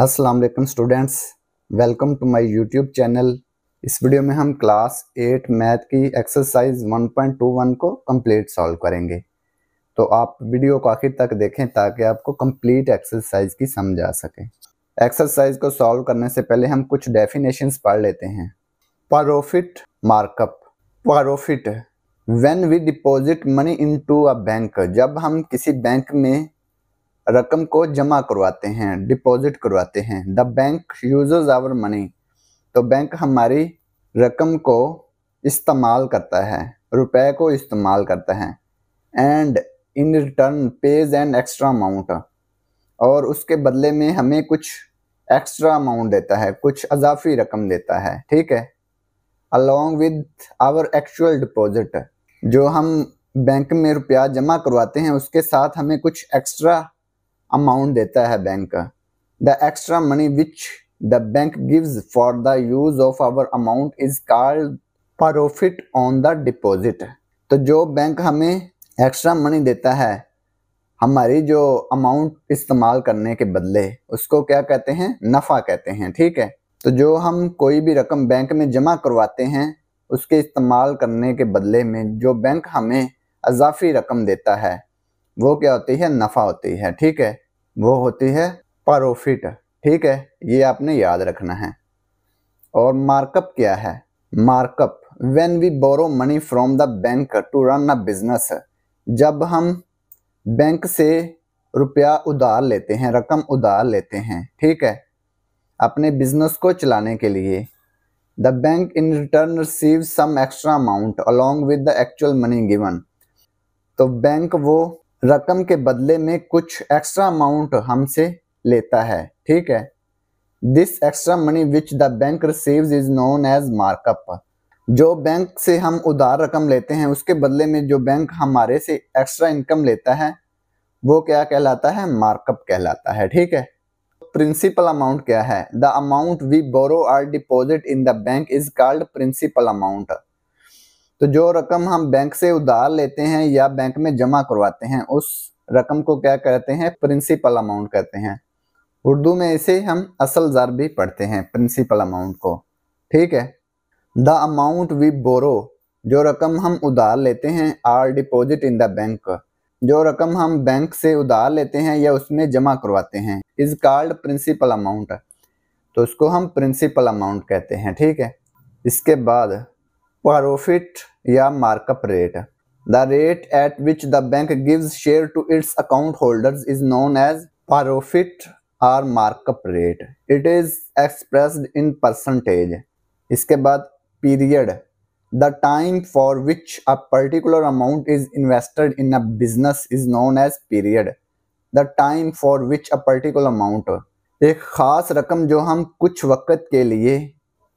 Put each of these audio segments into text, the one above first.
अस्सलाम वालेकुम students welcome to my YouTube channel इस वीडियो में हम क्लास एट मैथ की एक्सरसाइज 1.21 को कंप्लीट सॉल्व करेंगे तो आप वीडियो को आखिर तक देखें ताकि आपको कंप्लीट एक्सरसाइज की समझ आ सके एक्सरसाइज को सॉल्व करने से पहले हम कुछ डेफिनेशंस पढ़ लेते हैं profit markup profit when we deposit money into a bank जब हम किसी बैंक में रकम को जमा करवाते हैं डिपॉजिट करवाते हैं the bank uses our money तो बैंक हमारी रकम को इस्तेमाल करता है रुपए को इस्तेमाल करता है and in return pays and extra amount और उसके बदले में हमें कुछ एक्स्ट्रा अमाउंट देता है कुछ अजाफी रकम देता है ठीक है along with our actual deposit जो हम बैंक में रुपया जमा करवाते हैं उसके साथ हमें कुछ एक्स्ट्रा अमाउंट देता है bank the extra money which the bank gives for the use of our amount is called profit on the deposit तो जो बैंक हमें एक्स्ट्रा मनी देता है हमारी जो अमाउंट इस्तेमाल करने के बदले उसको क्या कहते हैं नफ़ा कहते हैं ठीक है तो जो हम कोई भी रकम बैंक में जमा करवाते हैं उसके इस्तेमाल करने के बदले में जो बैंक हमें अजाफी रकम देता है वो क्या होती है नफ़ा होती है ठीक है वो होती है प्रॉफिट ठीक है ये आपने याद रखना है और मार्कअप क्या है markup when we borrow money from the bank to run a business जब हम बैंक से रुपया उधार लेते हैं रकम उधार लेते हैं ठीक है अपने बिजनेस को चलाने के लिए the bank in return receive some extra amount along with the actual money given तो बैंक वो रकम के बदले में कुछ एक्स्ट्रा अमाउंट हमसे लेता है ठीक है this extra money which the bank receive is known as markup जो बैंक से हम उधार रकम लेते हैं उसके बदले में जो बैंक हमारे से एक्स्ट्रा इनकम लेता है वो क्या कहलाता है मार्कअप कहलाता है ठीक है प्रिंसिपल अमाउंट क्या है the amount we borrow or deposit in the bank is called principal amount तो जो रकम हम बैंक से उधार लेते हैं या बैंक में जमा करवाते हैं उस रकम को क्या कहते हैं प्रिंसिपल अमाउंट कहते हैं उर्दू में इसे हम असल जर भी पढ़ते हैं प्रिंसिपल अमाउंट को ठीक है द अमाउंट वी बोरो जो रकम हम उधार लेते हैं or deposit in the bank जो रकम हम बैंक से उधार लेते हैं या उसमें जमा करवाते हैं इज कार्ड प्रिंसिपल अमाउंट तो उसको हम प्रिंसिपल अमाउंट कहते हैं ठीक है इसके बाद प्रॉफिट या markup rate the rate at which the bank gives share to its account holders is known as profit और markup rate it is expressed in percentage इसके बाद period the time for which a particular amount is invested in a business is known as period the time for which a particular amount एक ख़ास रकम जो हम कुछ वक्त के लिए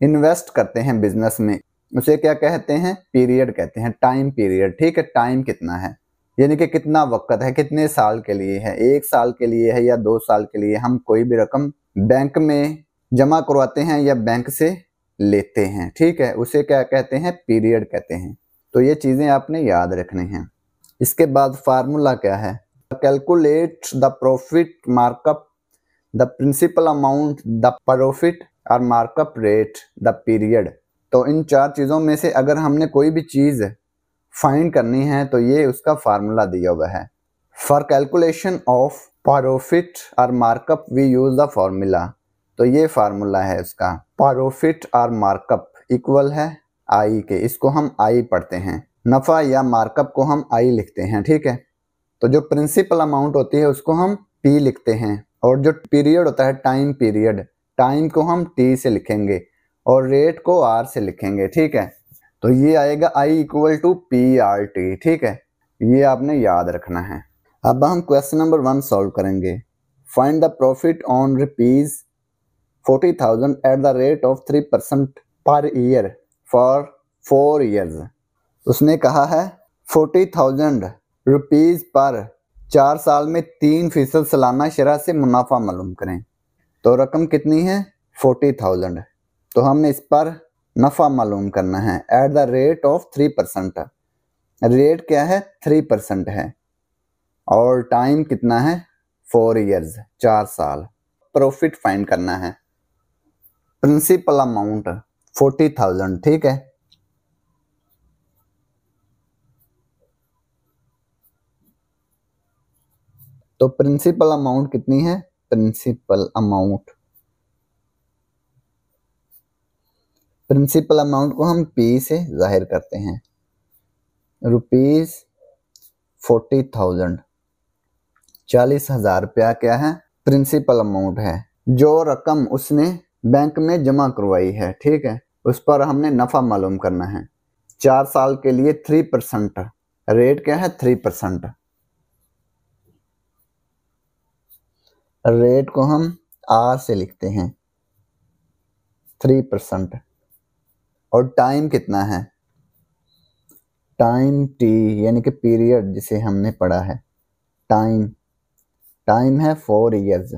इन्वेस्ट करते हैं बिजनेस में उसे क्या कहते हैं पीरियड कहते हैं टाइम पीरियड ठीक है टाइम कितना है यानी कि कितना वक्त है कितने साल के लिए है एक साल के लिए है या दो साल के लिए हम कोई भी रकम बैंक में जमा करवाते हैं या बैंक से लेते हैं ठीक है उसे क्या कहते हैं पीरियड कहते हैं तो ये चीज़ें आपने याद रखनी हैं इसके बाद फार्मूला क्या है calculate the profit markup the principal amount the profit और मार्कअप रेट द पीरियड तो इन चार चीज़ों में से अगर हमने कोई भी चीज़ फाइंड करनी है तो ये उसका फार्मूला दिया हुआ है फॉर कैलकुलेशन ऑफ प्रॉफिट और markup we use the formula तो ये फार्मूला है इसका प्रॉफिट और मार्कअप इक्वल है आई के इसको हम आई पढ़ते हैं नफ़ा या मार्कअप को हम आई लिखते हैं ठीक है तो जो प्रिंसिपल अमाउंट होती है उसको हम पी लिखते हैं और जो पीरियड होता है टाइम पीरियड टाइम को हम टी से लिखेंगे और रेट को आर से लिखेंगे ठीक है तो ये आएगा I equal to P R T ठीक है ये आपने याद रखना है अब हम क्वेश्चन नंबर वन सॉल्व करेंगे find the profit on rupees forty thousand at the rate of three percent per year for four years उसने कहा है फोर्टी थाउजेंड रुपीज़ पर चार साल में तीन फीसद सालाना शराह से मुनाफा मालूम करें तो रकम कितनी है फोर्टी थाउजेंड तो हमने इस पर नफ़ा मालूम करना है at the rate of three percent rate क्या है थ्री परसेंट है और टाइम कितना है फोर इयर्स चार साल प्रॉफिट फाइंड करना है प्रिंसिपल अमाउंट फोर्टी थाउजेंड ठीक है तो प्रिंसिपल अमाउंट कितनी है प्रिंसिपल अमाउंट प्रिंसिपल अमाउंट को हम पी से जाहिर करते हैं रुपीज फोर्टी थाउजेंड चालीस हजार रुपया क्या है प्रिंसिपल अमाउंट है जो रकम उसने बैंक में जमा करवाई है ठीक है उस पर हमने नफ़ा मालूम करना है चार साल के लिए थ्री परसेंट रेट क्या है थ्री परसेंट रेट को हम आर से लिखते हैं थ्री परसेंट और टाइम कितना है टाइम टी यानी कि पीरियड जिसे हमने पढ़ा है टाइम टाइम है फोर ईयर्स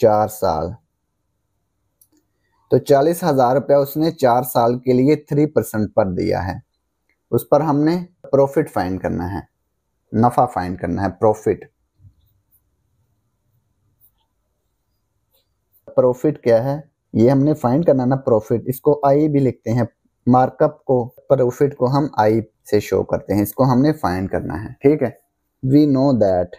चार साल तो चालीस हजार रुपया उसने चार साल के लिए थ्री परसेंट पर दिया है उस पर हमने प्रॉफिट फाइंड करना है नफ़ा फाइंड करना है प्रॉफिट प्रॉफिट क्या है ये हमने फाइंड करना ना प्रॉफिट इसको आई भी लिखते हैं मार्कअप को प्रॉफिट को हम आई से शो करते हैं इसको हमने फाइंड करना है ठीक है वी नो दैट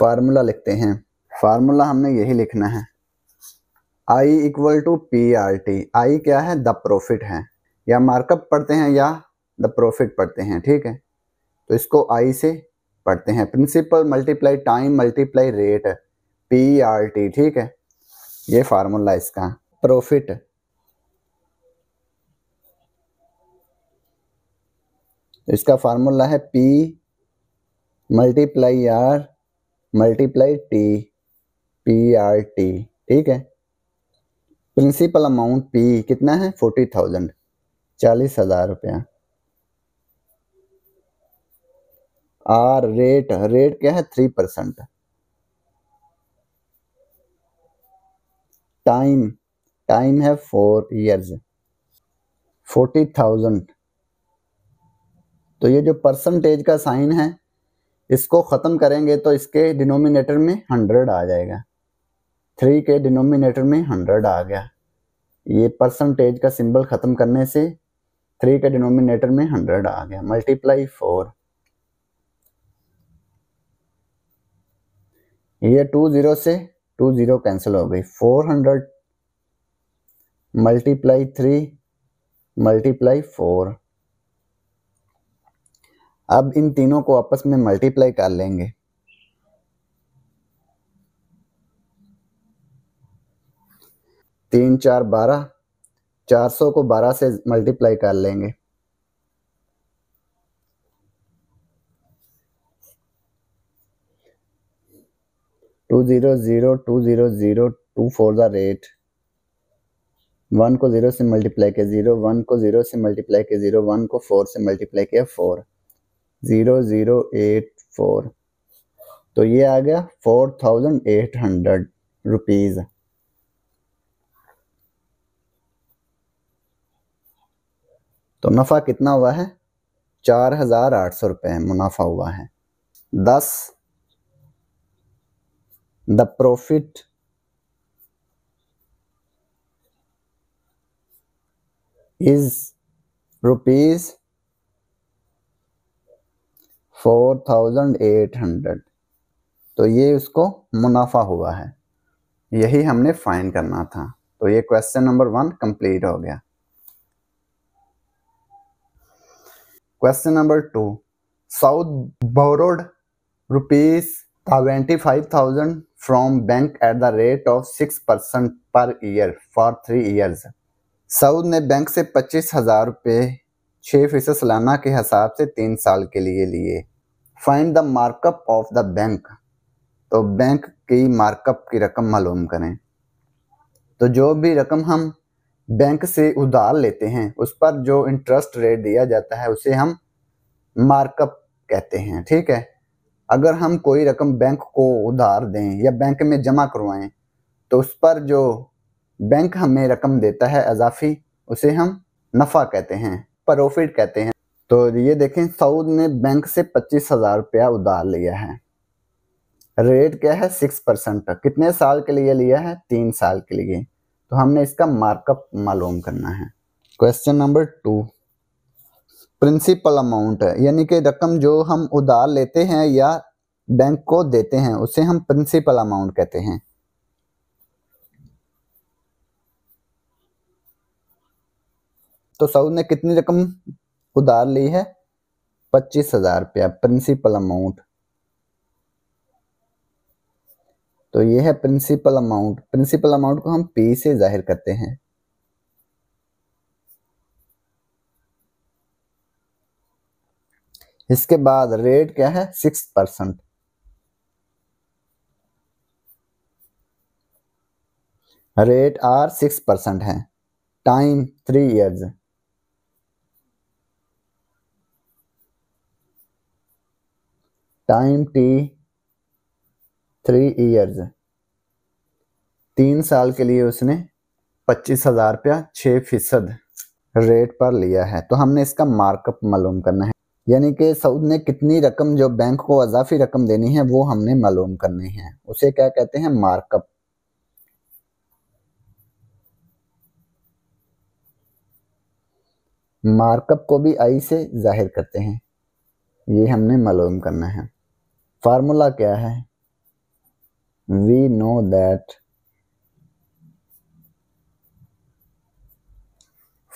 फार्मूला लिखते हैं फार्मूला हमने यही लिखना है I equal to P R T I क्या है द प्रॉफिट है या मार्कअप पढ़ते हैं या द प्रॉफिट पढ़ते हैं ठीक है तो इसको आई से पढ़ते हैं principal multiply time multiply rate P R T ठीक है ये फार्मूला इसका प्रॉफिट इसका फार्मूला है P multiply R multiply T P R T ठीक है प्रिंसिपल अमाउंट पी कितना है फोर्टी थाउजेंड चालीस हज़ार रुपया आर रेट रेट क्या है थ्री परसेंट टाइम टाइम है फोर इयर्स फोर्टी थाउजेंड तो ये जो परसेंटेज का साइन है इसको ख़त्म करेंगे तो इसके डिनोमिनेटर में हंड्रेड आ जाएगा थ्री के डिनोमिनेटर में हंड्रेड आ गया ये परसेंटेज का सिंबल ख़त्म करने से थ्री के डिनोमिनेटर में हंड्रेड आ गया मल्टीप्लाई फोर ये टू ज़ीरो से टू ज़ीरो कैंसिल हो गई four hundred multiply three multiply four अब इन तीनों को आपस में मल्टीप्लाई कर लेंगे तीन चार बारह चार सौ को बारह से मल्टीप्लाई कर लेंगे two zero zero two zero zero two four ज़ार एट वन को ज़ीरो से मल्टीप्लाई किया ज़ीरो वन को ज़ीरो से मल्टीप्लाई किया ज़ीरो वन को फोर से मल्टीप्लाई किया four zero zero eight four तो ये आ गया four thousand eight hundred rupees तो नफ़ा कितना हुआ है चार हज़ार आठ सौ रुपये मुनाफा हुआ है दस the profit is rupees 4800 तो ये उसको मुनाफा हुआ है यही हमने फाइन करना था तो ये क्वेश्चन नंबर वन कंप्लीट हो गया question number two Saud borrowed rupees seventy five thousand from bank at the rate of 6% per year for three years. Saud ने बैंक से पच्चीस हज़ार रुपये छः फीसद सालाना के हिसाब से तीन साल के लिए लिए find the markup of the bank तो बैंक की मार्कअप की रकम मालूम करें तो जो भी रकम हम बैंक से उधार लेते हैं उस पर जो इंटरेस्ट रेट दिया जाता है उसे हम मार्कअप कहते हैं ठीक है अगर हम कोई रकम बैंक को उधार दें या बैंक में जमा करवाएं तो उस पर जो बैंक हमें रकम देता है अजाफी उसे हम नफ़ा कहते हैं प्रॉफिट कहते हैं तो ये देखें सऊद ने बैंक से पच्चीस हज़ार रुपया उधार लिया है रेट क्या है सिक्स परसेंट कितने साल के लिए लिया है तीन साल के लिए तो हमने इसका मार्कअप मालूम करना है question number two principal amount यानी कि रकम जो हम उधार लेते हैं या बैंक को देते हैं उसे हम प्रिंसिपल अमाउंट कहते हैं तो सऊद ने कितनी रकम उधार ली है पच्चीस हजार रुपया प्रिंसिपल अमाउंट तो ये है प्रिंसिपल अमाउंट प्रिंसिपल अमाउंट को हम पी से जाहिर करते हैं इसके बाद रेट क्या है six percent rate R six percent है time three years time T three years तीन साल के लिए उसने पच्चीस हजार रुपया छ फीसद रेट पर लिया है तो हमने इसका मार्कअप मालूम करना है यानी कि सऊद ने कितनी रकम जो बैंक को अजाफी रकम देनी है वो हमने मालूम करनी है उसे क्या कहते हैं मार्कअप मार्कअप को भी आई से जाहिर करते हैं ये हमने मालूम करना है फार्मूला क्या है वी नो दैट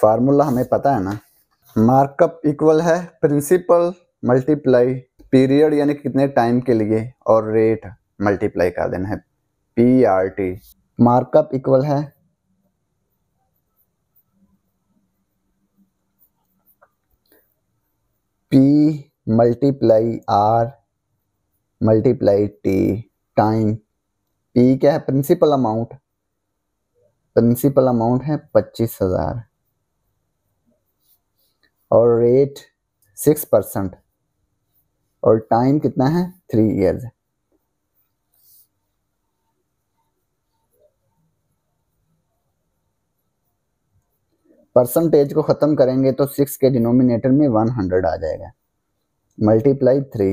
फार्मूला हमें पता है ना मार्कअप इक्वल है प्रिंसिपल मल्टीप्लाई पीरियड यानी कितने टाइम के लिए और रेट मल्टीप्लाई कर देना है P R T markup equal है P multiply R multiply T time P क्या है प्रिंसिपल अमाउंट प्रिंसिपल अमाउंट है पच्चीस हज़ार और रेट सिक्स परसेंट और टाइम कितना है थ्री इयर्स परसेंटेज को ख़त्म करेंगे तो सिक्स के डिनोमिनेटर में वन हंड्रेड आ जाएगा मल्टीप्लाई थ्री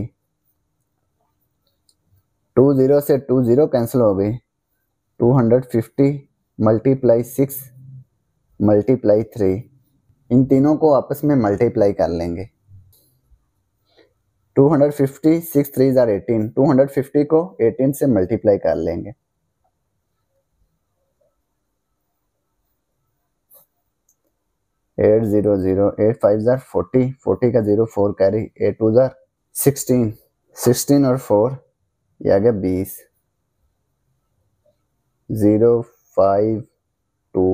टू ज़ीरो से टू ज़ीरो कैंसिल हो गई two hundred fifty multiply six multiply three इन तीनों को आपस में मल्टीप्लाई कर लेंगे 250 सिक्स थ्री ज़ार एटीन को 18 से मल्टीप्लाई कर लेंगे eight zero zero eight five ज़ार फोर्टी फोर्टी का zero four carry eight two ज़ार सिक्सटीन सिक्सटीन और फोर या गया बीस zero five two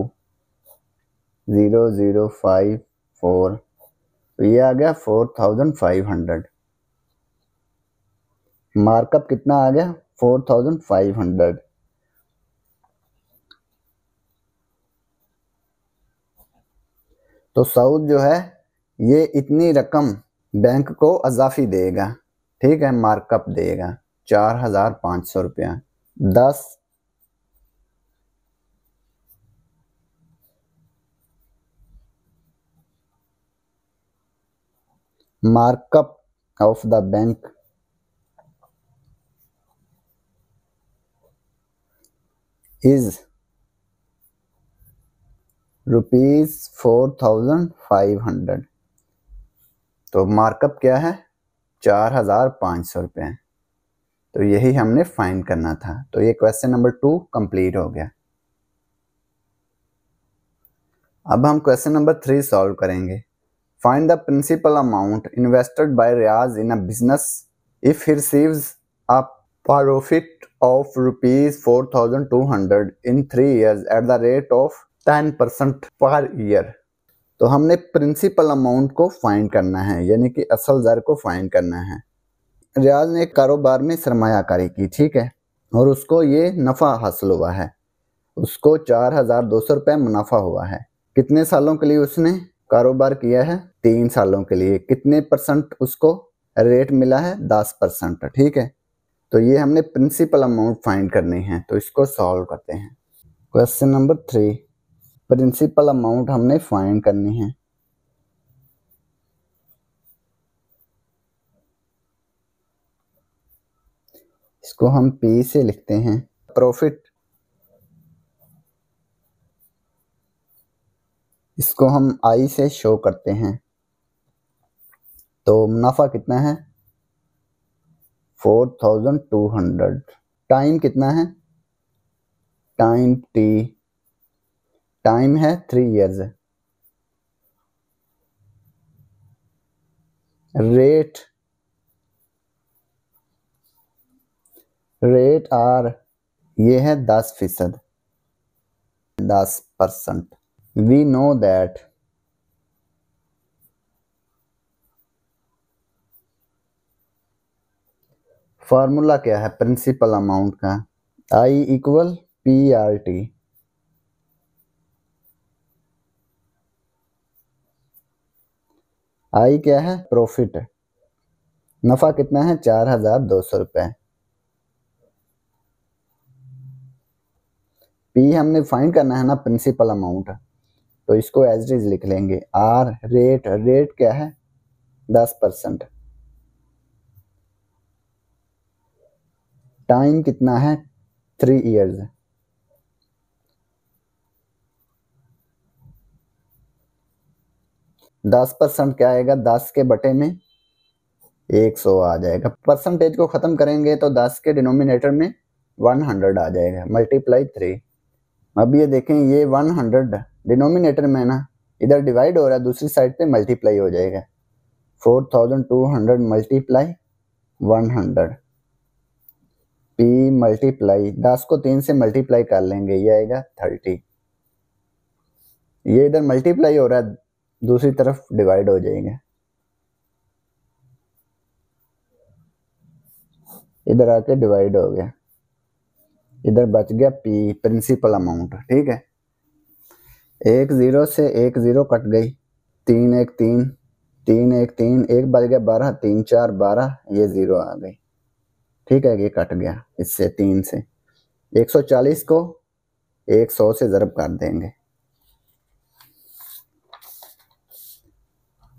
zero zero five four तो ये आ गया four thousand five hundred markup कितना आ गया फोर थाउजेंड फाइव हंड्रेड तो सऊद जो है ये इतनी रकम बैंक को अजाफी देगा ठीक है मार्कअप देगा चार हजार पाँच सौ रुपया दस markup of the bank is rupees four thousand five hundred तो मार्कअप क्या है चार हजार पांच सौ रुपए तो यही हमने फाइंड करना था तो ये क्वेश्चन नंबर टू कंप्लीट हो गया अब हम क्वेश्चन नंबर थ्री सॉल्व करेंगे find the principal amount invested by Riaz in a business if he receives a profit of rupees four thousand two hundred in three 3 at the rate of ten percent per year तो हमने principal amount को find करना है यानी कि असल दर को find करना है रियाज ने कारोबार में सरमायाकारी की ठीक है और उसको ये नफ़ा हासिल हुआ है उसको चार हज़ार दो सौ रुपये मुनाफा हुआ है कितने सालों के लिए उसने कारोबार किया है तीन सालों के लिए कितने परसेंट उसको रेट मिला है दस परसेंट ठीक है तो ये हमने प्रिंसिपल अमाउंट फाइंड करनी है तो इसको सॉल्व करते हैं question number three principal amount हमने फाइंड करनी है इसको हम पी से लिखते हैं प्रॉफिट इसको हम आई से शो करते हैं तो मुनाफा कितना है four thousand two hundred time कितना है टाइम टी टाइम है three years rate rate R ये है दस फीसद दस percent we know that formula क्या है प्रिंसिपल अमाउंट का I equal P R T I क्या है प्रॉफिट नफा कितना है चार हजार दो सौ रुपए पी हमने फाइंड करना है ना प्रिंसिपल अमाउंट तो इसको एज इज लिख लेंगे आर रेट रेट क्या है दस परसेंट टाइम कितना है थ्री इयर्स दस परसेंट क्या आएगा दस के बटे में एक सौ आ जाएगा परसेंटेज को ख़त्म करेंगे तो दस के डिनोमिनेटर में वन हंड्रेड आ जाएगा मल्टीप्लाई थ्री अब ये देखें ये 100 डिनोमिनेटर में ना इधर डिवाइड हो रहा है दूसरी साइड पे मल्टीप्लाई हो जाएगा 4200 मल्टीप्लाई 100 पी मल्टीप्लाई दस को तीन से मल्टीप्लाई कर लेंगे ये आएगा थर्टी ये इधर मल्टीप्लाई हो रहा है दूसरी तरफ डिवाइड हो जाएंगे इधर आके डिवाइड हो गया इधर बच गया पी प्रिंसिपल अमाउंट ठीक है एक ज़ीरो से एक ज़ीरो कट गई तीन एक तीन तीन एक तीन एक बच गया बारह तीन चार बारह ये ज़ीरो आ गई ठीक है ये कट गया इससे तीन से एक सौ चालीस को एक सौ से ज़रब कर देंगे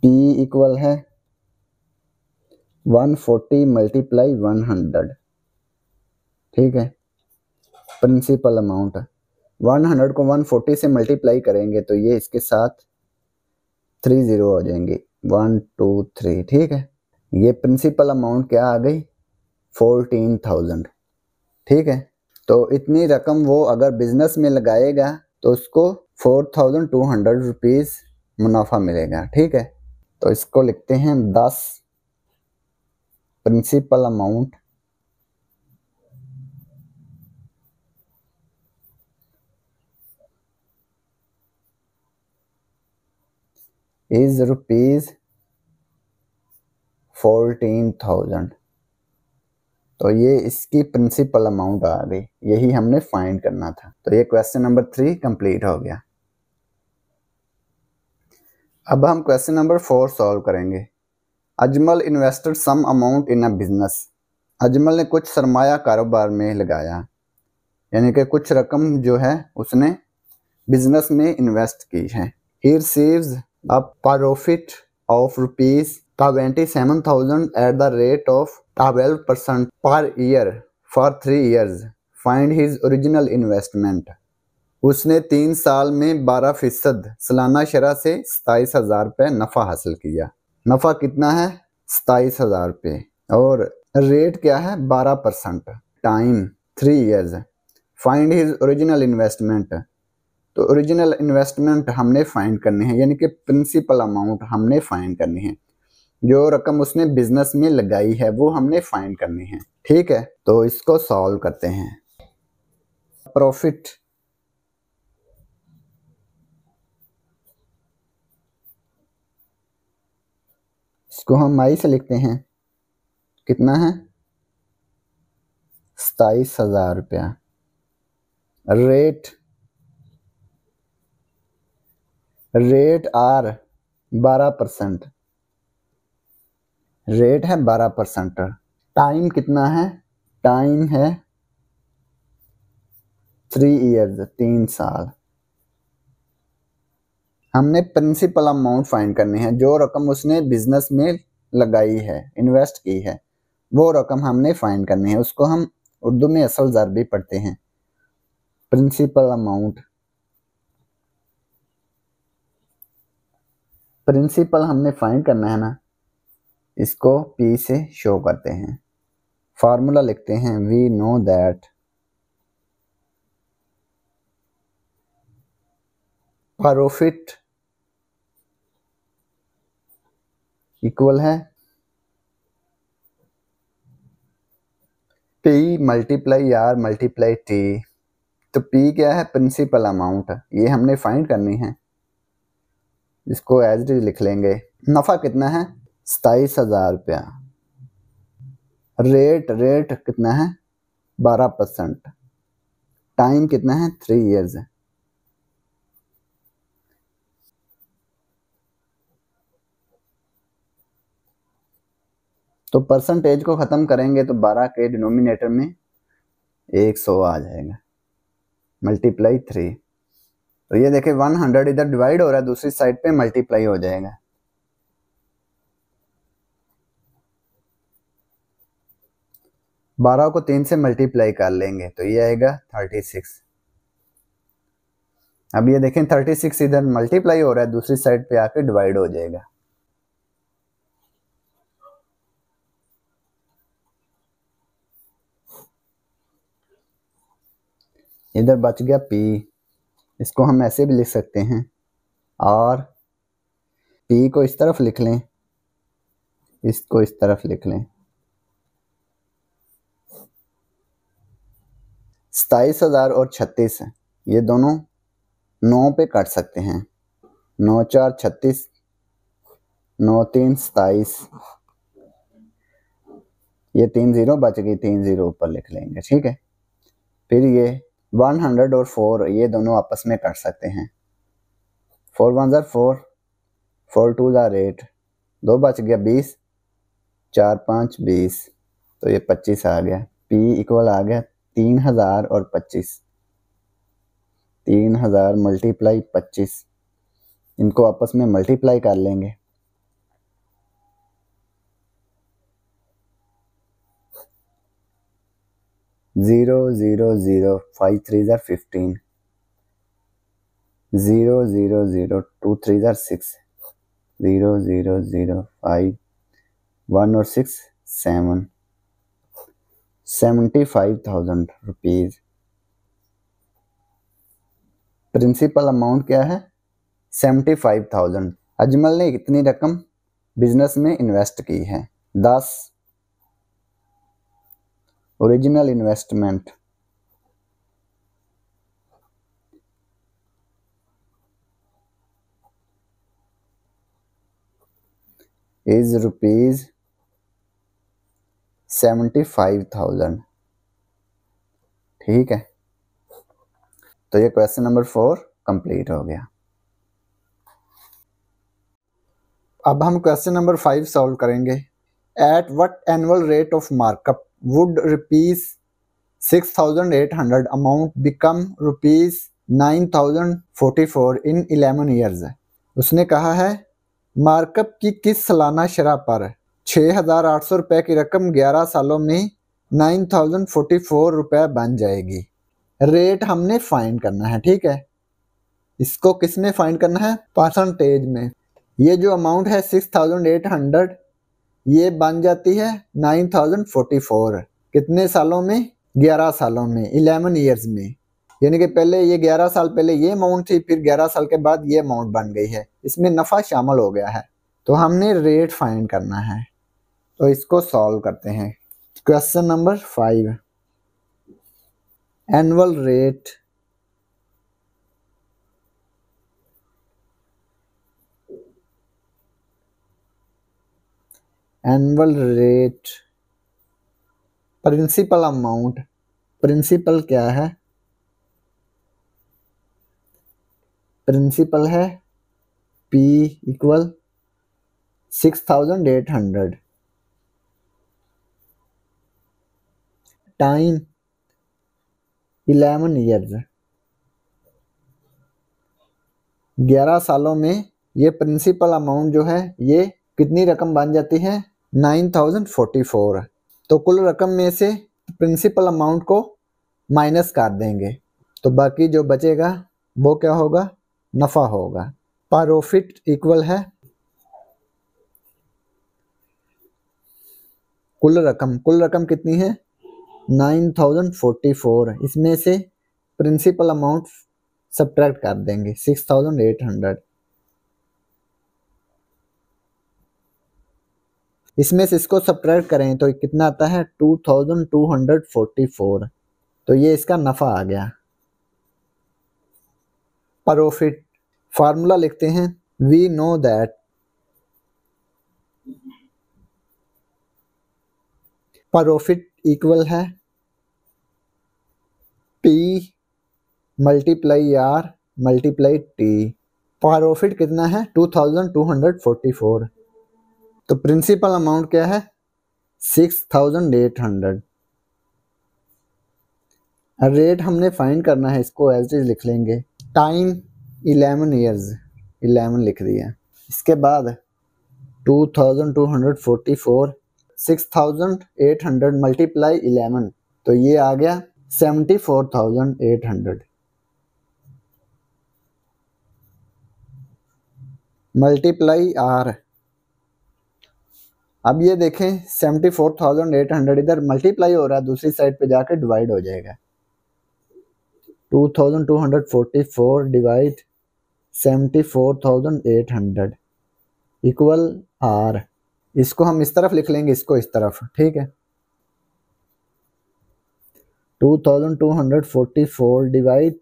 पी इक्वल है one forty multiply one hundred ठीक है प्रिंसिपल अमाउंट 100 को 140 से मल्टीप्लाई करेंगे तो ये इसके साथ थ्री ज़ीरो हो जाएंगे वन टू थ्री ठीक है ये प्रिंसिपल अमाउंट क्या आ गई फोर्टीन थाउजेंड ठीक है तो इतनी रकम वो अगर बिजनेस में लगाएगा तो उसको four thousand two hundred rupees मुनाफा मिलेगा ठीक है तो इसको लिखते हैं दस principal amount is rupees fourteen thousand तो ये इसकी प्रिंसिपल अमाउंट आ गई यही हमने फाइंड करना था तो ये क्वेश्चन नंबर थ्री कंप्लीट हो गया अब हम क्वेश्चन नंबर फोर सॉल्व करेंगे Ajmal invested some amount in a business Ajmal ने कुछ सरमाया कारोबार में लगाया यानी कि कुछ रकम जो है उसने बिजनेस में इन्वेस्ट की है he receives a profit of rupees 27000 at the rate of 12% per year for 3 years find his original investment उसने तीन साल में 12 फीसद सालाना शरा से सताईस हज़ार रुपये नफ़ा हासिल किया नफ़ा कितना है सताईस हज़ार रुपये और रेट क्या है 12 percent time three years find his original investment तो ओरिजिनल इन्वेस्टमेंट हमने फाइंड करनी है यानी कि प्रिंसिपल अमाउंट हमने फाइंड करनी है जो रकम उसने बिजनेस में लगाई है वो हमने फाइंड करनी है ठीक है तो इसको सॉल्व करते हैं प्रॉफिट इसको हम आई से लिखते हैं कितना है सताईस हजार रुपया रेट रेट आर बारह परसेंट रेट है बारह परसेंट टाइम कितना है टाइम है थ्री इयर्स तीन साल हमने प्रिंसिपल अमाउंट फाइंड करनी है जो रकम उसने बिजनेस में लगाई है इन्वेस्ट की है वो रकम हमने फाइंड करनी है उसको हम उर्दू में असल ज़र भी पढ़ते हैं प्रिंसिपल अमाउंट प्रिंसिपल हमने फाइंड करना है ना इसको पी से शो करते हैं फार्मूला लिखते हैं we know that profit equal है P multiply R multiply T तो पी क्या है प्रिंसिपल अमाउंट ये हमने फाइंड करनी है इसको एज इट इज लिख लेंगे नफ़ा कितना है सताईस हज़ार रुपया रेट रेट कितना है बारह परसेंट टाइम कितना है थ्री इयर्स है तो परसेंटेज को ख़त्म करेंगे तो बारह के डिनोमिनेटर में एक सौ आ जाएगा मल्टीप्लाई थ्री तो ये देखिए 100 इधर डिवाइड हो रहा है दूसरी साइड पे मल्टीप्लाई हो जाएगा बारह को तीन से मल्टीप्लाई कर लेंगे तो ये आएगा थर्टी सिक्स अब ये देखें थर्टी सिक्स इधर मल्टीप्लाई हो रहा है दूसरी साइड पे आके डिवाइड हो जाएगा इधर बच गया पी इसको हम ऐसे भी लिख सकते हैं आर पी को इस तरफ लिख लें इसको इस तरफ लिख लें सताईस हज़ार और छत्तीस ये दोनों नौ पे काट सकते हैं नौ चार छत्तीस नौ तीन सताईस ये तीन ज़ीरो बच गई तीन ज़ीरो ऊपर लिख लेंगे ठीक है फिर ये वन हंड्रेड और फोर ये दोनों आपस में कर सकते हैं फोर वन ज़ार फोर फोर टू ज़ार एट दो बच गया बीस चार पाँच बीस तो ये पच्चीस आ गया पी इक्वल आ गया तीन हज़ार और पच्चीस तीन हज़ार मल्टीप्लाई पच्चीस इनको आपस में मल्टीप्लाई कर लेंगे zero zero zero five three जार fifteen zero zero zero two three जार six zero zero zero five one और six seven seventy five thousand rupees principal amount क्या है सेवेंटी फाइव थाउजेंड अजमल ने इतनी रकम बिजनेस में इन्वेस्ट की है दस ओरिजिनल इन्वेस्टमेंट is rupees 75,000 ठीक है तो ये क्वेश्चन नंबर फोर कंप्लीट हो गया अब हम क्वेश्चन नंबर फाइव सॉल्व करेंगे at what annual rate of markup would rupees 6800 amount become rupees 9044 in 11 years उसने कहा है मार्कअप की किस सालाना शरह पर 6800 रुपए की रकम 11 सालों में 9044 रुपए बन जाएगी रेट हमने फाइंड करना है ठीक है इसको किसने फाइंड करना है परसेंटेज में ये जो अमाउंट है 6800 ये बन जाती है 9044 कितने सालों में 11 सालों में 11 ईयर्स में यानी कि पहले ये 11 साल पहले ये अमाउंट थी फिर 11 साल के बाद ये अमाउंट बन गई है इसमें नफ़ा शामिल हो गया है तो हमने रेट फाइंड करना है तो इसको सॉल्व करते हैं question number five annual rate annual rate principal amount principal क्या है प्रिंसिपल है P equal six thousand eight hundred time eleven years ग्यारह सालों में ये प्रिंसिपल अमाउंट जो है ये कितनी रकम बन जाती है नाइन थाउजेंड फोर्टी फोर तो कुल रकम में से प्रिंसिपल अमाउंट को माइनस कर देंगे तो बाकी जो बचेगा वो क्या होगा नफ़ा होगा प्रॉफिट इक्वल है कुल रकम कुल रकम कितनी है नाइन थाउजेंड फोर्टी फोर इसमें से प्रिंसिपल अमाउंट सब्ट्रैक्ट कर देंगे सिक्स थाउजेंड एट हंड्रेड इसमें से इसको सब्ट्रैक्ट करें तो कितना आता है two thousand two hundred forty four तो ये इसका नफ़ा आ गया प्रॉफिट फार्मूला लिखते हैं we know that profit equal है P multiply R multiply T profit कितना है two thousand two hundred forty four तो प्रिंसिपल अमाउंट क्या है six thousand eight hundred rate हमने फाइंड करना है इसको एज इज लिख लेंगे टाइम इलेवन ईयर्स इलेवन लिख दिया इसके बाद two thousand two hundred forty four six thousand eight hundred multiply eleven तो ये आ गया seventy four thousand eight hundred multiply R अब ये देखें seventy four thousand eight hundred इधर मल्टीप्लाई हो रहा है दूसरी साइड पे जाके डिवाइड हो जाएगा two thousand two hundred forty four divide seventy four thousand eight hundred equal R इसको हम इस तरफ लिख लेंगे इसको इस तरफ ठीक है two thousand two hundred forty four divide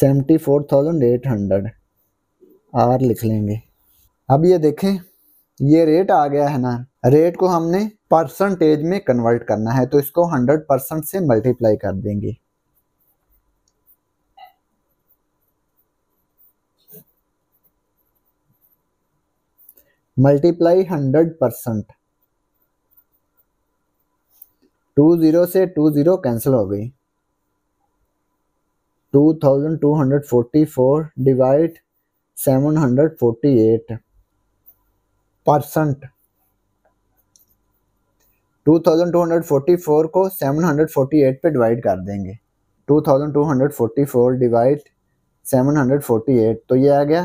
seventy four thousand eight hundred R लिख लेंगे अब ये देखें ये रेट आ गया है ना रेट को हमने परसेंटेज में कन्वर्ट करना है तो इसको 100 परसेंट से मल्टीप्लाई कर देंगे multiply hundred percent two zero से टू जीरो कैंसिल हो गई two thousand two hundred forty four divide seven hundred forty eight percent 2244 को 748 पे डिवाइड कर देंगे 2244 डिवाइड 748 तो ये आ गया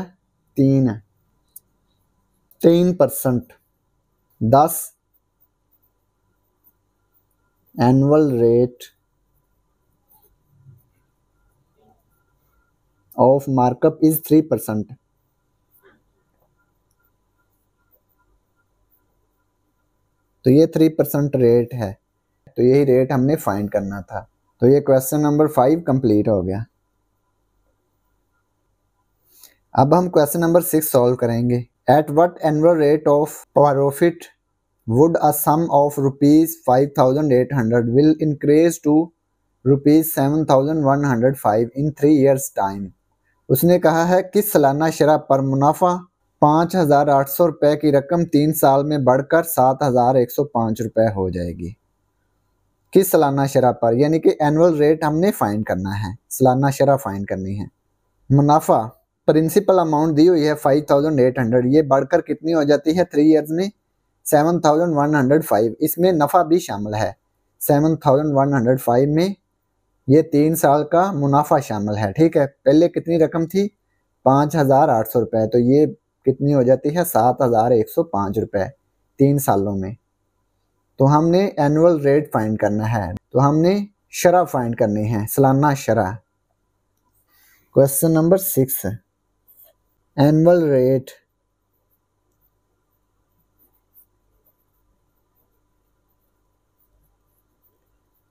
तीन है तीन परसेंट दस annual rate of markup is three percent तो ये थ्री परसेंट रेट है तो यही रेट हमने फाइंड करना था तो ये क्वेश्चन नंबर फाइव कंप्लीट हो गया अब हम क्वेश्चन नंबर सिक्स सॉल्व करेंगे at what annual rate of profit would a sum of rupees five thousand eight hundred will increase to rupees seven thousand one hundred five in three years time उसने कहा है किस सालाना शराब पर मुनाफा पाँच हजार आठ सौ रुपये की रकम तीन साल में बढ़कर सात हजार एक सौ पाँच रुपये हो जाएगी किस सालाना शरह पर यानी कि एनुअल रेट हमने फ़ाइन करना है सालाना शरह फ़ाइन करनी है मुनाफा प्रिंसिपल अमाउंट दी हुई है फाइव थाउजेंड एट हंड्रेड ये बढ़कर कितनी हो जाती है थ्री ईयर्स में seven thousand one hundred five इसमें नफ़ा भी शामिल है seven thousand one hundred five में ये तीन साल का मुनाफा शामिल है ठीक है पहले कितनी रकम थी पाँच हज़ार आठ सौ रुपये तो ये कितनी हो जाती है सात हज़ार एक सौ पाँच रुपये तीन सालों में तो हमने एनुअल रेट फाइंड करना है तो हमने शरा फाइंड करनी है सालाना शरा question number six annual rate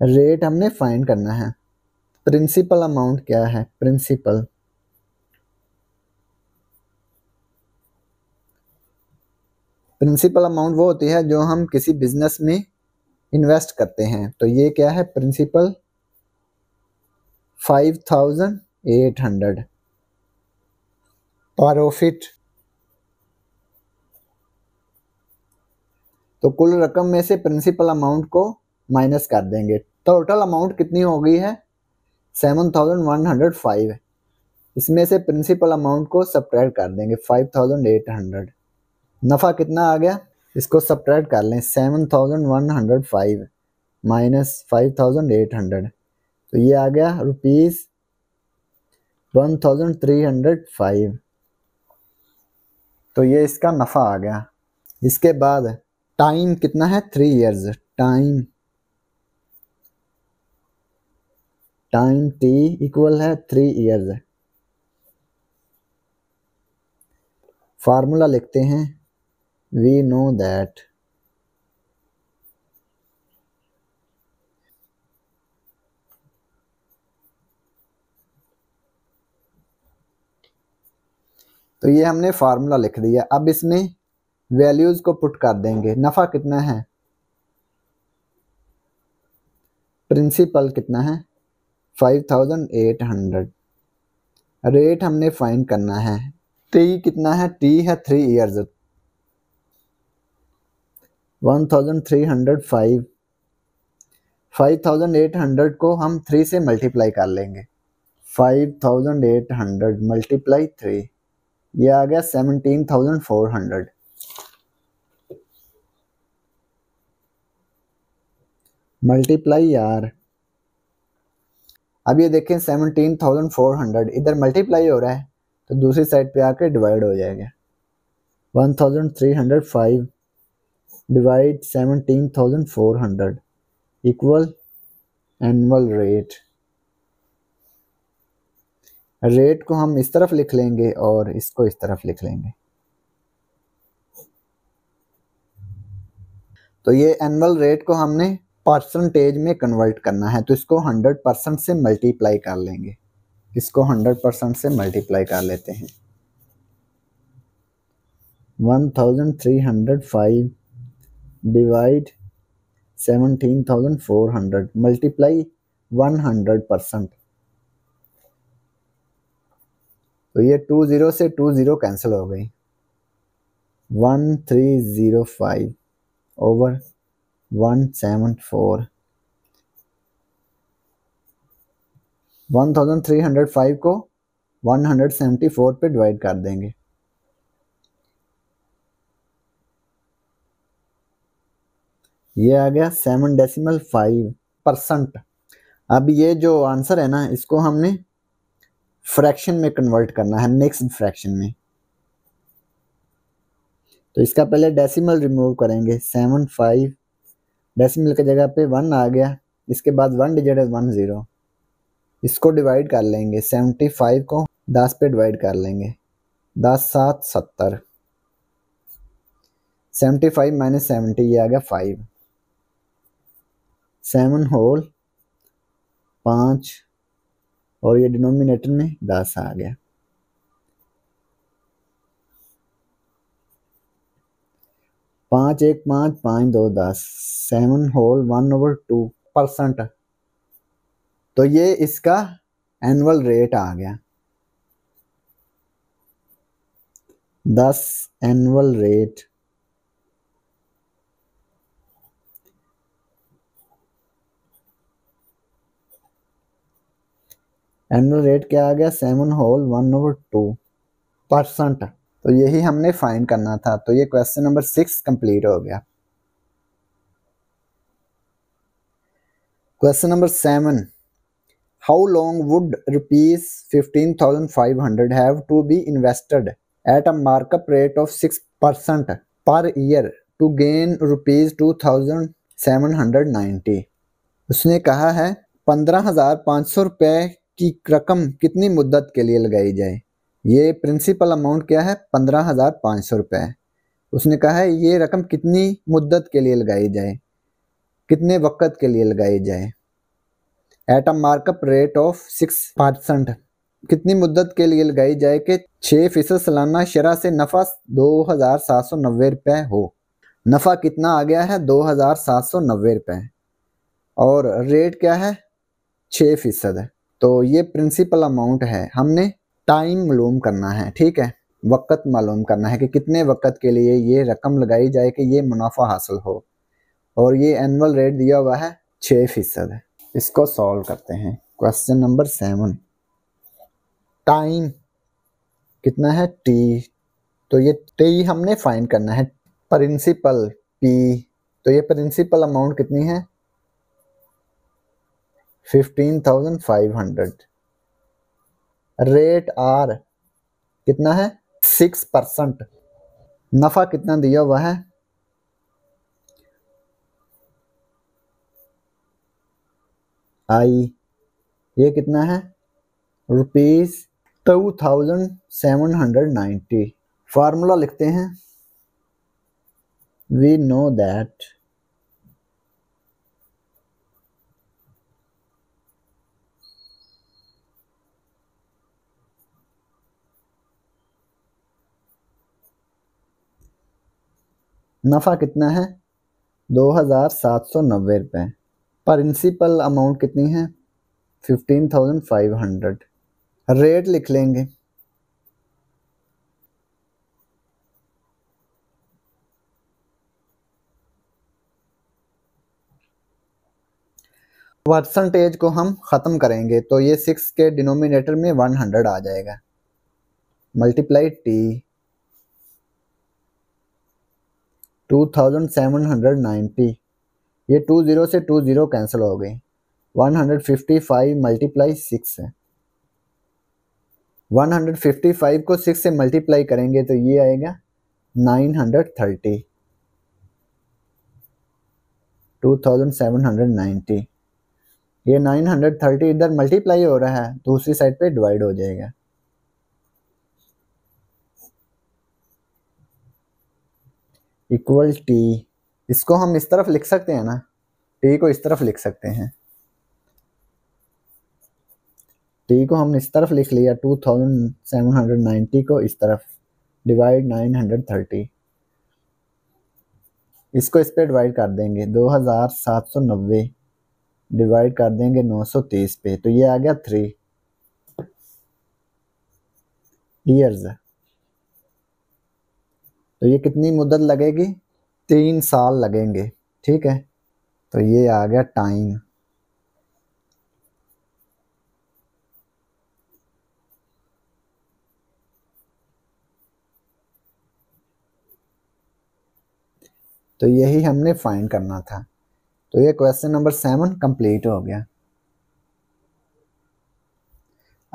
rate हमने फाइंड करना है प्रिंसिपल अमाउंट क्या है प्रिंसिपल प्रिंसिपल अमाउंट वो होती है जो हम किसी बिजनेस में इन्वेस्ट करते हैं तो ये क्या है principal five thousand eight hundred profit तो कुल रकम में से प्रिंसिपल अमाउंट को माइनस कर देंगे टोटल अमाउंट कितनी हो गई है seven thousand one hundred five इसमें से प्रिंसिपल अमाउंट को सब्ट्रैक्ट कर देंगे फाइव थाउजेंड एट हंड्रेड नफ़ा कितना आ गया इसको सप्रैक्ट कर लें seven thousand one hundred five minus five thousand eight hundred तो ये आ गया rupees one thousand three hundred five तो ये इसका नफ़ा आ गया इसके बाद टाइम कितना है three years time time T equal है थ्री इयर्स फार्मूला लिखते हैं we know that तो ये हमने फार्मूला लिख दिया अब इसमें वैल्यूज को पुट कर देंगे नफा कितना है प्रिंसिपल कितना है five thousand eight hundred rate हमने फाइंड करना है टी कितना है टी है three years one thousand three hundred five five thousand eight hundred को हम थ्री से मल्टीप्लाई कर लेंगे five thousand eight hundred multiply three ये आ गया seventeen thousand four hundred multiply यार अब ये देखें सेवनटीन थाउजेंड फोर हंड्रेड इधर मल्टीप्लाई हो रहा है तो दूसरी साइड पे आके डिवाइड हो जाएगा one thousand three hundred five divide 17,400 equal annual rate rate को हम इस तरफ लिख लेंगे और इसको इस तरफ लिख लेंगे तो ये एनुअल रेट को हमने परसेंटेज में कन्वर्ट करना है तो इसको 100 परसेंट से मल्टीप्लाई कर लेंगे इसको 100 परसेंट से मल्टीप्लाई कर लेते हैं 1305 divide seventeen thousand four hundred multiply one hundred percent तो ये टू ज़ीरो से टू ज़ीरो कैंसिल हो गई one three zero five over one seven four one thousand three hundred five को वन हंड्रेड सेवेंटी फोर पे divide कर देंगे ये आ गया सेवन डेसिमल फाइव परसेंट अब ये जो आंसर है ना इसको हमने फ्रैक्शन में कन्वर्ट करना है मिक्सड फ्रैक्शन में तो इसका पहले डेसिमल रिमूव करेंगे सेवन फाइव डेसिमल की जगह पे वन आ गया इसके बाद वन डिजिट है वन ज़ीरो इसको डिवाइड कर लेंगे सेवेंटी फाइव को दस पे डिवाइड कर लेंगे दस सात सत्तर सेवेंटी फाइव माइनस सेवेंटी ये आ गया फाइव सेवन होल पांच और ये डिनोमिनेटर में दस आ गया पांच एक पांच पांच दो दस seven whole one over two percent तो ये इसका एनुअल रेट आ गया दस एनुअल रेट एनुअल रेट क्या आ गया seven whole one over two percent तो यही हमने फाइंड करना था तो ये क्वेश्चन नंबर सिक्स कंप्लीट हो गया question number seven how long would rupees fifteen thousand five hundred have to be invested at a markup rate of six percent per year to gain rupees two thousand seven hundred ninety उसने कहा है पंद्रह हजार पाँच सौ रुपये की रकम कितनी मुद्दत के लिए लगाई जाए ये प्रिंसिपल अमाउंट क्या है पंद्रह हज़ार पाँच सौ रुपये है उसने कहा है ये रकम कितनी मुद्दत के लिए लगाई जाए कितने वक्त के लिए लगाई जाए at a markup rate of six percent कितनी मुद्दत के लिए लगाई जाए कि छः फीसद सालाना शरा से नफ़ा दो हज़ार सात सौ नब्बे रुपये हो नफ़ा कितना आ गया है दो हज़ार सात सौ नब्बे रुपये और रेट क्या है छः फीसद है तो ये प्रिंसिपल अमाउंट है हमने टाइम मालूम करना है ठीक है वक़्त मालूम करना है कि कितने वक़्त के लिए ये रकम लगाई जाए कि ये मुनाफा हासिल हो और ये एनअल रेट दिया हुआ है छः फीसद इसको सॉल्व करते हैं क्वेश्चन नंबर सेवन टाइम कितना है टी तो ये टी हमने फाइंड करना है प्रिंसिपल पी तो ये प्रिंसिपल अमाउंट कितनी है 15,500 रेट आर कितना है सिक्स परसेंट नफ़ा कितना दिया हुआ है आई ये कितना है rupees two thousand seven hundred ninety formula लिखते हैं वी नो दैट नफ़ा कितना है दो हज़ार सात सौ नब्बे रुपये प्रिंसिपल अमाउंट कितनी है fifteen thousand five hundred rate लिख लेंगे परसेंटेज को हम ख़त्म करेंगे तो ये सिक्स के डिनोमिनेटर में वन हंड्रेड आ जाएगा multiply T two thousand seven hundred ninety ये टू ज़ीरो से टू ज़ीरो कैंसिल हो गई one hundred fifty five multiply six है वन हंड्रेड फिफ्टी फाइव को सिक्स से मल्टीप्लाई करेंगे तो ये आएगा nine hundred thirty two thousand seven hundred ninety ये नाइन हंड्रेड थर्टी इधर मल्टीप्लाई हो रहा है दूसरी साइड पे डिवाइड हो जाएगा इक्वल टी इसको हम इस तरफ लिख सकते हैं ना टी को इस तरफ लिख सकते हैं टी को हमने इस तरफ लिख लिया two thousand seven hundred ninety को इस तरफ डिवाइड नाइन हंड्रेड थर्टी इसको इस पे डिवाइड कर देंगे दो हज़ार सात सौ नब्बे डिवाइड कर देंगे नौ सौ तीस पे तो ये आ गया थ्री ईयर्स तो ये कितनी मुद्दत लगेगी तीन साल लगेंगे ठीक है तो ये आ गया टाइम तो यही हमने फाइंड करना था तो ये क्वेश्चन नंबर सेवन कंप्लीट हो गया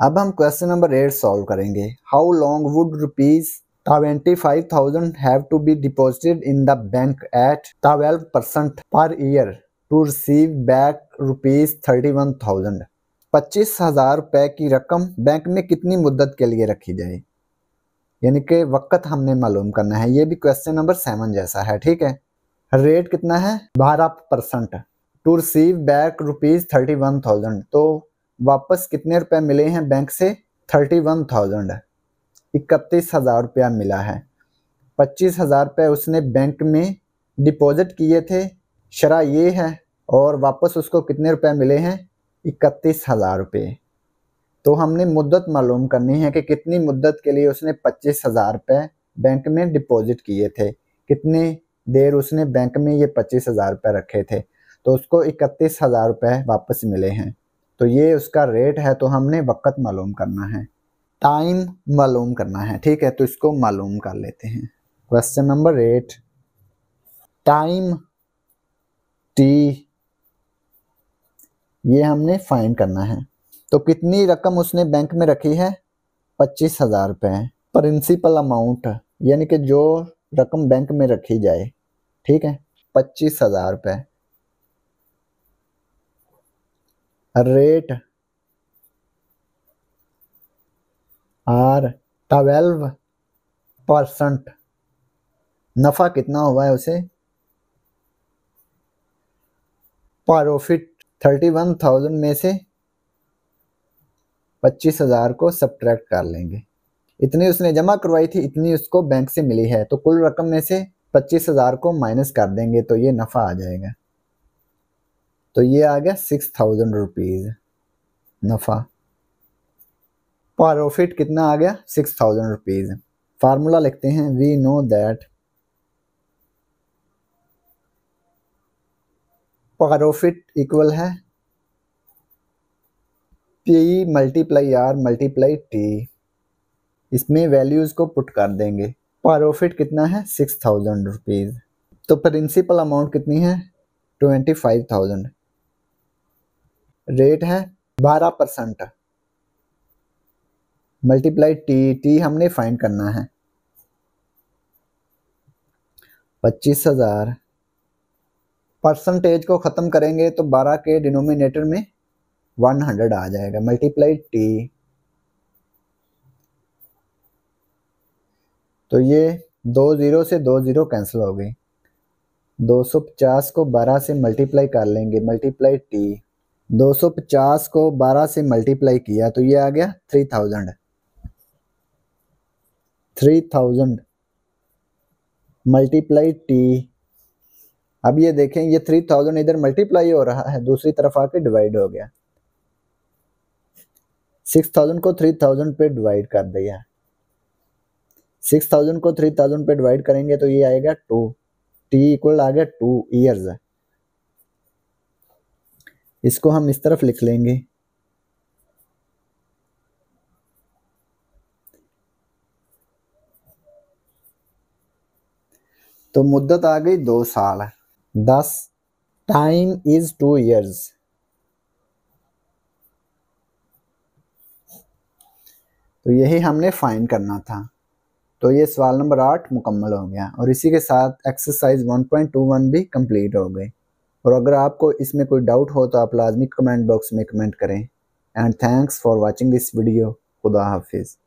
अब हम क्वेश्चन नंबर एट सॉल्व करेंगे how long would rupees twenty five thousand have to be have in the bank at twelve percent per year to receive back rupees thirty one thousand पच्चीस हजार रुपए की रकम बैंक में कितनी मुद्दत के लिए रखी जाए यानी कि वक्त हमने मालूम करना है ये भी क्वेश्चन नंबर सेवन जैसा है ठीक है रेट कितना है बारह percent to receive back rupees thirty one thousand तो वापस कितने रुपए मिले हैं बैंक से थर्टी वन थाउजेंड इकतीस हज़ार रुपया मिला है पच्चीस हज़ार रुपये उसने बैंक में डिपॉजिट किए थे शरा ये है और वापस उसको कितने रुपए मिले हैं इकतीस हज़ार रुपये तो हमने मुद्दत मालूम करनी है कि कितनी मुद्दत के लिए उसने पच्चीस हज़ार रुपये बैंक में डिपॉजिट किए थे कितने देर उसने बैंक में ये पच्चीस हज़ार रुपये रखे थे तो उसको इकतीस हज़ार रुपये वापस मिले हैं तो ये उसका रेट है तो हमने वक़्त मालूम करना है टाइम मालूम करना है ठीक है तो इसको मालूम कर लेते हैं question number eight time T ये हमने फाइंड करना है तो कितनी रकम उसने बैंक में रखी है पच्चीस हजार रुपये प्रिंसिपल अमाउंट यानी कि जो रकम बैंक में रखी जाए ठीक है पच्चीस हजार रुपये रेट आर ट्वेल्व परसेंट नफ़ा कितना हुआ है उसे प्रॉफिट थर्टी वन थाउजेंड में से पच्चीस हज़ार को सब्ट्रैक्ट कर लेंगे इतनी उसने जमा करवाई थी इतनी उसको बैंक से मिली है तो कुल रकम में से पच्चीस हज़ार को माइनस कर देंगे तो ये नफ़ा आ जाएगा तो ये आ गया सिक्स थाउजेंड रुपीज़ नफ़ा प्रॉफिट कितना आ गया सिक्स थाउजेंड रुपीज फार्मूला लिखते हैं we know that profit equal है P multiply R multiply T इसमें वैल्यूज़ को पुट कर देंगे प्रॉफिट कितना है सिक्स थाउजेंड रुपीज़ तो प्रिंसिपल अमाउंट कितनी है ट्वेंटी फाइव थाउजेंड रेट है बारह परसेंट मल्टीप्लाई टी टी हमने फाइंड करना है पच्चीस हज़ार परसेंटेज को ख़त्म करेंगे तो बारह के डिनोमिनेटर में वन हंड्रेड आ जाएगा मल्टीप्लाई टी तो ये दो ज़ीरो से दो ज़ीरो कैंसिल हो गई दो सौ पचास को बारह से मल्टीप्लाई कर लेंगे मल्टीप्लाई टी दो सौ पचास को बारह से मल्टीप्लाई किया तो ये आ गया three thousand three thousand multiply T अब ये देखें ये थ्री थाउजेंड इधर मल्टीप्लाई हो रहा है दूसरी तरफ आके डिवाइड हो गया सिक्स थाउजेंड को थ्री थाउजेंड पे डिवाइड कर दिया सिक्स थाउजेंड को थ्री थाउजेंड पे डिवाइड करेंगे तो ये आएगा टू टी इक्वल आ गया टू ईयर्स इसको हम इस तरफ लिख लेंगे तो मुद्दत आ गई दो साल दस टाइम इज टू ईयर्स तो यही हमने फाइन करना था तो ये सवाल नंबर आठ मुकम्मल हो गया और इसी के साथ एक्सरसाइज 1.21 भी कंप्लीट हो गई और अगर आपको इसमें कोई डाउट हो तो आप लाजमी कमेंट बॉक्स में कमेंट करें and thanks for watching this video खुदा हाफिज़